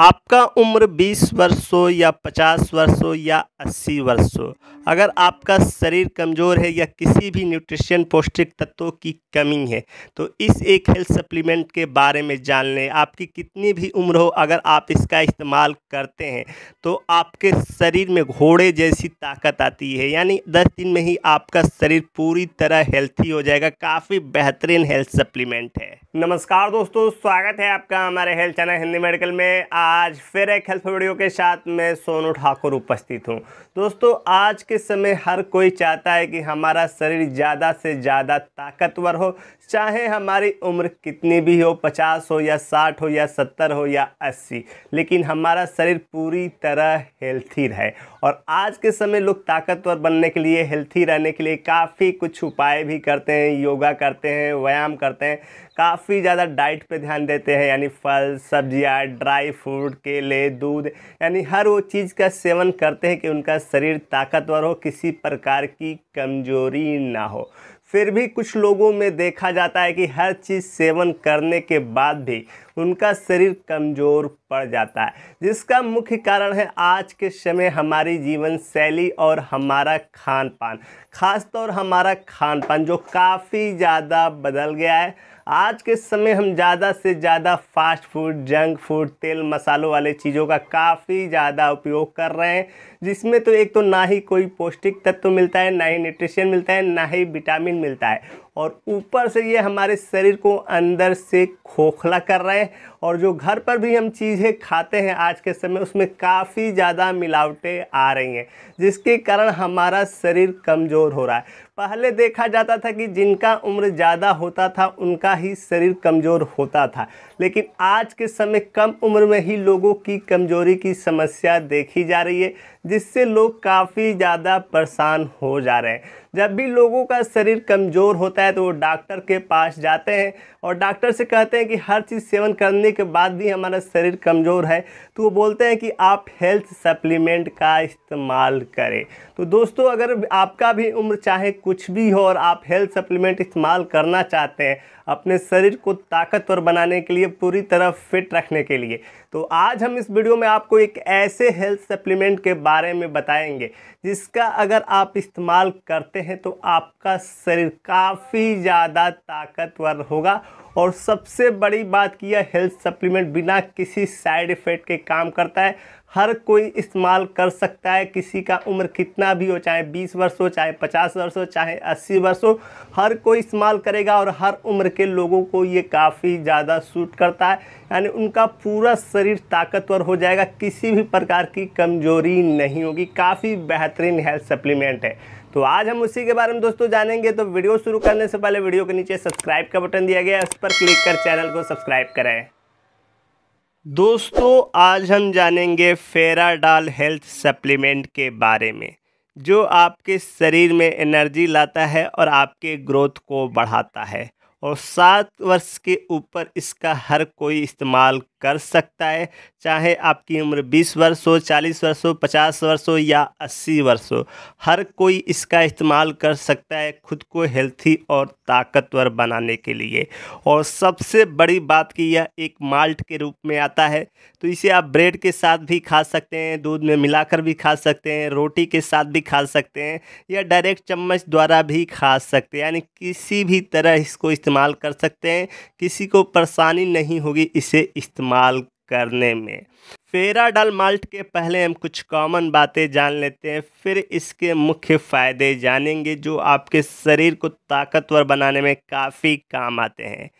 आपका उम्र 20 वर्ष हो या 50 वर्ष हो या 80 वर्ष हो अगर आपका शरीर कमज़ोर है या किसी भी न्यूट्रिशन पौष्टिक तत्वों की कमी है तो इस एक हेल्थ सप्लीमेंट के बारे में जान लें आपकी कितनी भी उम्र हो अगर आप इसका इस्तेमाल करते हैं तो आपके शरीर में घोड़े जैसी ताकत आती है यानी दस दिन में ही आपका शरीर पूरी तरह हेल्थी हो जाएगा काफ़ी बेहतरीन हेल्थ सप्लीमेंट है नमस्कार दोस्तों स्वागत है आपका हमारे हेल्थ चैनल हिंदी मेडिकल में आप आज फिर एक हेल्थ वीडियो के साथ मैं सोनू ठाकुर उपस्थित हूँ दोस्तों आज के समय हर कोई चाहता है कि हमारा शरीर ज़्यादा से ज़्यादा ताकतवर हो चाहे हमारी उम्र कितनी भी हो पचास हो या साठ हो या सत्तर हो या अस्सी लेकिन हमारा शरीर पूरी तरह हेल्थी रहे और आज के समय लोग ताकतवर बनने के लिए हेल्थी रहने के लिए काफ़ी कुछ उपाय भी करते हैं योगा करते हैं व्यायाम करते हैं काफ़ी ज़्यादा डाइट पर ध्यान देते हैं यानी फल सब्जियाँ ड्राई फ्रूट फ्रूट केले दूध यानी हर वो चीज़ का सेवन करते हैं कि उनका शरीर ताकतवर हो किसी प्रकार की कमजोरी ना हो फिर भी कुछ लोगों में देखा जाता है कि हर चीज़ सेवन करने के बाद भी उनका शरीर कमज़ोर पड़ जाता है जिसका मुख्य कारण है आज के समय हमारी जीवन शैली और हमारा खान पान खासतौर हमारा खान पान जो काफ़ी ज़्यादा बदल गया है आज के समय हम ज़्यादा से ज़्यादा फास्ट फूड जंक फूड तेल मसालों वाले चीज़ों का काफ़ी ज़्यादा उपयोग कर रहे हैं जिसमें तो एक तो ना ही कोई पौष्टिक तत्व मिलता है ना ही न्यूट्रिशन मिलता है ना ही विटामिन मिलता है और ऊपर से ये हमारे शरीर को अंदर से खोखला कर रहे हैं और जो घर पर भी हम चीज़ें खाते हैं आज के समय उसमें काफ़ी ज़्यादा मिलावटें आ रही हैं जिसके कारण हमारा शरीर कमज़ोर हो रहा है पहले देखा जाता था कि जिनका उम्र ज़्यादा होता था उनका ही शरीर कमज़ोर होता था लेकिन आज के समय कम उम्र में ही लोगों की कमज़ोरी की समस्या देखी जा रही है जिससे लोग काफ़ी ज़्यादा परेशान हो जा रहे हैं जब भी लोगों का शरीर कमज़ोर होता है तो वो डॉक्टर के पास जाते हैं और डॉक्टर से कहते हैं कि हर चीज़ सेवन करने के बाद भी हमारा शरीर कमज़ोर है तो वो बोलते हैं कि आप हेल्थ सप्लीमेंट का इस्तेमाल करें तो दोस्तों अगर आपका भी उम्र चाहे कुछ भी हो और आप हेल्थ सप्लीमेंट इस्तेमाल करना चाहते हैं अपने शरीर को ताकतवर बनाने के लिए पूरी तरह फिट रखने के लिए तो आज हम इस वीडियो में आपको एक ऐसे हेल्थ सप्लीमेंट के बारे में बताएंगे जिसका अगर आप इस्तेमाल करते हैं तो आपका शरीर काफ़ी ज़्यादा ताकतवर होगा और सबसे बड़ी बात की है हेल्थ सप्लीमेंट बिना किसी साइड इफ़ेक्ट के काम करता है हर कोई इस्तेमाल कर सकता है किसी का उम्र कितना भी हो चाहे 20 वर्ष हो चाहे 50 वर्ष हो चाहे 80 वर्ष हो हर कोई इस्तेमाल करेगा और हर उम्र के लोगों को ये काफ़ी ज़्यादा सूट करता है यानी उनका पूरा शरीर ताकतवर हो जाएगा किसी भी प्रकार की कमजोरी नहीं होगी काफ़ी बेहतरीन हेल्थ सप्लीमेंट है तो आज हम उसी के बारे में दोस्तों जानेंगे तो वीडियो शुरू करने से पहले वीडियो के नीचे सब्सक्राइब का बटन दिया गया है उस पर क्लिक कर चैनल को सब्सक्राइब करें दोस्तों आज हम जानेंगे फेराडाल हेल्थ सप्लीमेंट के बारे में जो आपके शरीर में एनर्जी लाता है और आपके ग्रोथ को बढ़ाता है और सात वर्ष के ऊपर इसका हर कोई इस्तेमाल कर सकता है चाहे आपकी उम्र 20 वर्ष हो 40 वर्ष हो 50 वर्ष हो या 80 वर्ष हो हर कोई इसका इस्तेमाल कर सकता है खुद को हेल्थी और ताकतवर बनाने के लिए और सबसे बड़ी बात कि यह एक माल्ट के रूप में आता है तो इसे आप ब्रेड के साथ भी खा सकते हैं दूध में मिलाकर भी खा सकते हैं रोटी के साथ भी खा सकते हैं या डायरेक्ट चम्मच द्वारा भी खा सकते हैं यानी किसी भी तरह इसको इस्तेमाल कर सकते हैं किसी को परेशानी नहीं होगी इसे इस्तेमाल इस्तेमाल करने में फेराडल माल्ट के पहले हम कुछ कॉमन बातें जान लेते हैं फिर इसके मुख्य फ़ायदे जानेंगे जो आपके शरीर को ताकतवर बनाने में काफ़ी काम आते हैं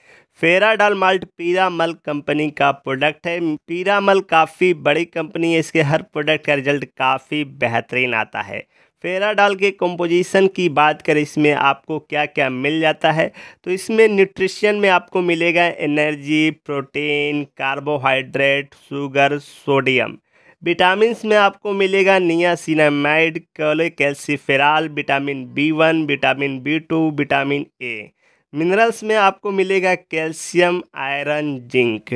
डल माल्ट पीरामल कंपनी का प्रोडक्ट है पीरामल काफ़ी बड़ी कंपनी है इसके हर प्रोडक्ट का रिजल्ट काफ़ी बेहतरीन आता है फेराडाल के कंपोजिशन की बात करें इसमें आपको क्या क्या मिल जाता है तो इसमें न्यूट्रिशन में आपको मिलेगा energy protein carbohydrate sugar sodium vitamin में आपको मिलेगा niacinamide cholecalciferol vitamin B one vitamin B two vitamin A minerals में आपको मिलेगा कैल्शियम आयरन जिंक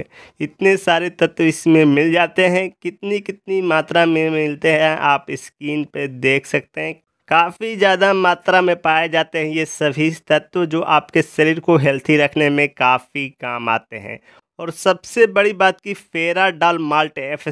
इतने सारे तत्व इसमें मिल जाते हैं कितनी कितनी मात्रा में मिलते हैं आप स्क्रीन पे देख सकते हैं काफ़ी ज़्यादा मात्रा में पाए जाते हैं ये सभी तत्व जो आपके शरीर को हेल्थी रखने में काफ़ी काम आते हैं और सबसे बड़ी बात की फेरा डाल माल्ट एफ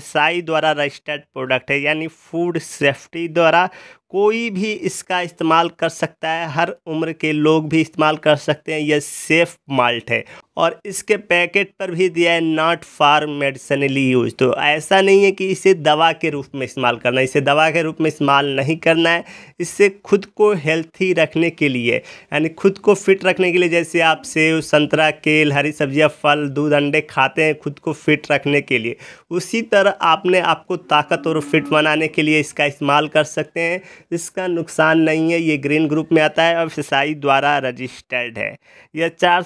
द्वारा रजिस्टर्ड प्रोडक्ट है यानी फूड सेफ्टी द्वारा कोई भी इसका इस्तेमाल कर सकता है हर उम्र के लोग भी इस्तेमाल कर सकते हैं यह सेफ़ माल्ट है और इसके पैकेट पर भी दिया है नॉट फॉर मेडिसनली यूज तो ऐसा नहीं है कि इसे दवा के रूप में इस्तेमाल करना है इसे दवा के रूप में इस्तेमाल नहीं करना है इससे खुद को हेल्थी रखने के लिए यानी खुद को फिट रखने के लिए जैसे आप सेब संतरा केल हरी सब्जियां फल दूध अंडे खाते हैं खुद को फिट रखने के लिए उसी तरह आपने आपको ताकत और फिट बनाने के लिए इसका इस्तेमाल कर सकते हैं इसका नुकसान नहीं है ये ग्रीन ग्रुप में आता है और सिसाई द्वारा रजिस्टर्ड है यह चार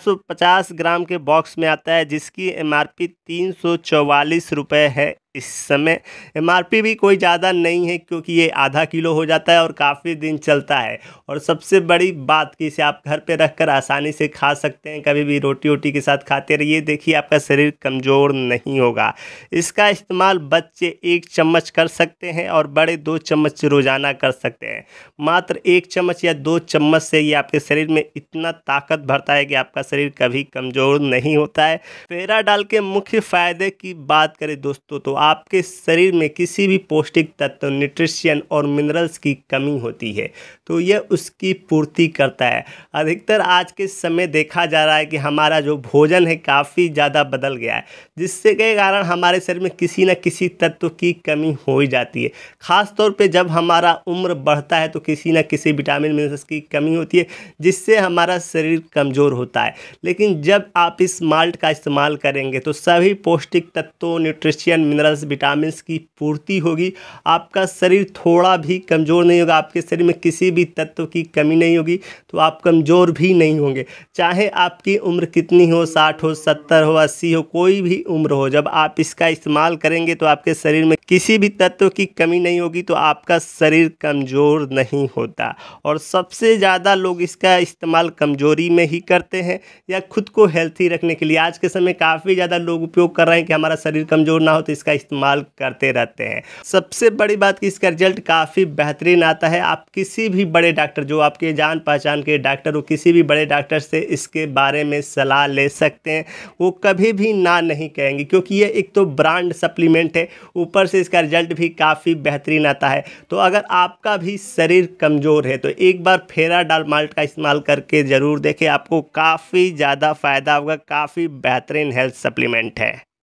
ग्राम ग्राम के बॉक्स में आता है जिसकी एम आर पी तीन सौ चौवालीस रुपये है इस समय एम भी कोई ज़्यादा नहीं है क्योंकि ये आधा किलो हो जाता है और काफ़ी दिन चलता है और सबसे बड़ी बात कि इसे आप घर पे रखकर आसानी से खा सकते हैं कभी भी रोटी वोटी के साथ खाते रहिए देखिए आपका शरीर कमज़ोर नहीं होगा इसका इस्तेमाल बच्चे एक चम्मच कर सकते हैं और बड़े दो चम्मच रोज़ाना कर सकते हैं मात्र एक चम्मच या दो चम्मच से ये आपके शरीर में इतना ताकत भरता है कि आपका शरीर कभी कमज़ोर नहीं होता है पेड़ा डाल के मुख्य फ़ायदे की बात करें दोस्तों तो आपके शरीर में किसी भी पौष्टिक तत्व न्यूट्रिशियन और मिनरल्स की कमी होती है तो यह उसकी पूर्ति करता है अधिकतर आज के समय देखा जा रहा है कि हमारा जो भोजन है काफ़ी ज़्यादा बदल गया है जिससे के कारण हमारे शरीर में किसी न किसी तत्व की कमी हो ही जाती है ख़ास तौर जब हमारा उम्र बढ़ता है तो किसी न किसी विटामिन मिनरल्स की कमी होती है जिससे हमारा शरीर कमज़ोर होता है लेकिन जब आप इस माल्ट का इस्तेमाल करेंगे तो सभी पौष्टिक तत्वों न्यूट्रिशियन मिनरल मिनरल्स विटामिन की पूर्ति होगी आपका शरीर थोड़ा भी कमज़ोर नहीं होगा आपके शरीर में किसी भी तत्व की कमी नहीं होगी तो आप कमज़ोर भी नहीं होंगे चाहे आपकी उम्र कितनी हो साठ हो सत्तर हो अस्सी हो कोई भी उम्र हो जब आप इसका इस्तेमाल करेंगे तो आपके शरीर में किसी भी तत्व की कमी नहीं होगी तो आपका शरीर कमज़ोर नहीं होता और सबसे ज़्यादा लोग इसका इस्तेमाल कमज़ोरी में ही करते हैं या खुद को हेल्थी रखने के लिए आज के समय काफ़ी ज़्यादा लोग उपयोग कर रहे हैं कि हमारा शरीर कमज़ोर ना हो तो इसका इस्तेमाल करते रहते हैं सबसे बड़ी बात कि इसका रिजल्ट काफ़ी बेहतरीन आता है आप किसी भी बड़े डॉक्टर जो आपके जान पहचान के डॉक्टर हो किसी भी बड़े डॉक्टर से इसके बारे में सलाह ले सकते हैं वो कभी भी ना नहीं कहेंगे क्योंकि ये एक तो ब्रांड सप्लीमेंट है ऊपर से इसका रिजल्ट भी काफ़ी बेहतरीन आता है तो अगर आपका भी शरीर कमज़ोर है तो एक बार फेरा डाल माल्ट का इस्तेमाल करके ज़रूर देखें आपको काफ़ी ज़्यादा फ़ायदा होगा काफ़ी बेहतरीन हेल्थ सप्लीमेंट है